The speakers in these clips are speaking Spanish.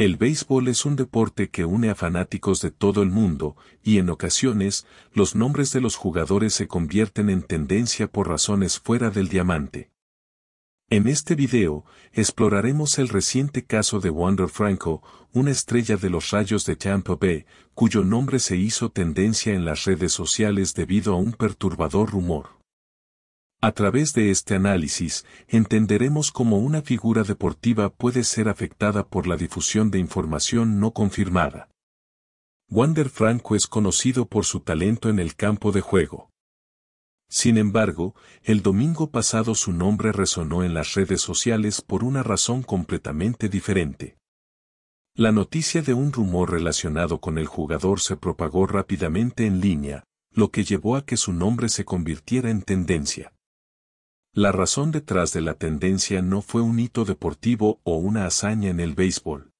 El béisbol es un deporte que une a fanáticos de todo el mundo, y en ocasiones, los nombres de los jugadores se convierten en tendencia por razones fuera del diamante. En este video, exploraremos el reciente caso de Wander Franco, una estrella de los rayos de Tampa Bay, cuyo nombre se hizo tendencia en las redes sociales debido a un perturbador rumor. A través de este análisis, entenderemos cómo una figura deportiva puede ser afectada por la difusión de información no confirmada. Wander Franco es conocido por su talento en el campo de juego. Sin embargo, el domingo pasado su nombre resonó en las redes sociales por una razón completamente diferente. La noticia de un rumor relacionado con el jugador se propagó rápidamente en línea, lo que llevó a que su nombre se convirtiera en tendencia. La razón detrás de la tendencia no fue un hito deportivo o una hazaña en el béisbol.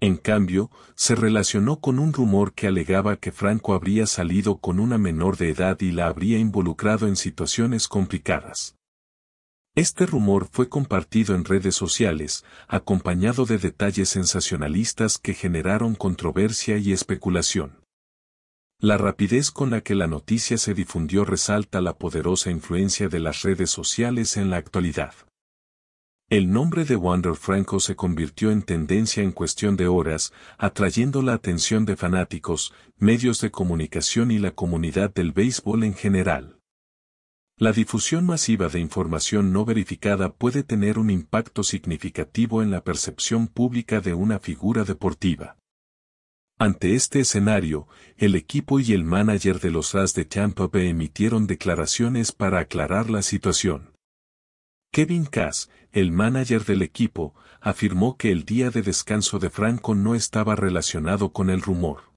En cambio, se relacionó con un rumor que alegaba que Franco habría salido con una menor de edad y la habría involucrado en situaciones complicadas. Este rumor fue compartido en redes sociales, acompañado de detalles sensacionalistas que generaron controversia y especulación. La rapidez con la que la noticia se difundió resalta la poderosa influencia de las redes sociales en la actualidad. El nombre de Wander Franco se convirtió en tendencia en cuestión de horas, atrayendo la atención de fanáticos, medios de comunicación y la comunidad del béisbol en general. La difusión masiva de información no verificada puede tener un impacto significativo en la percepción pública de una figura deportiva. Ante este escenario, el equipo y el manager de los As de Tampa emitieron declaraciones para aclarar la situación. Kevin Cass, el manager del equipo, afirmó que el día de descanso de Franco no estaba relacionado con el rumor.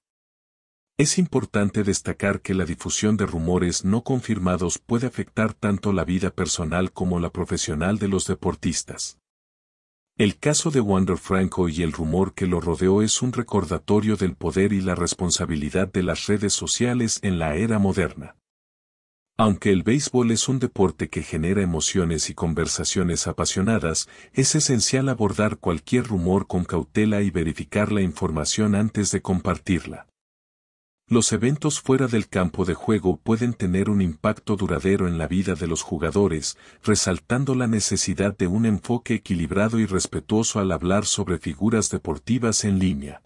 Es importante destacar que la difusión de rumores no confirmados puede afectar tanto la vida personal como la profesional de los deportistas. El caso de Wander Franco y el rumor que lo rodeó es un recordatorio del poder y la responsabilidad de las redes sociales en la era moderna. Aunque el béisbol es un deporte que genera emociones y conversaciones apasionadas, es esencial abordar cualquier rumor con cautela y verificar la información antes de compartirla. Los eventos fuera del campo de juego pueden tener un impacto duradero en la vida de los jugadores, resaltando la necesidad de un enfoque equilibrado y respetuoso al hablar sobre figuras deportivas en línea.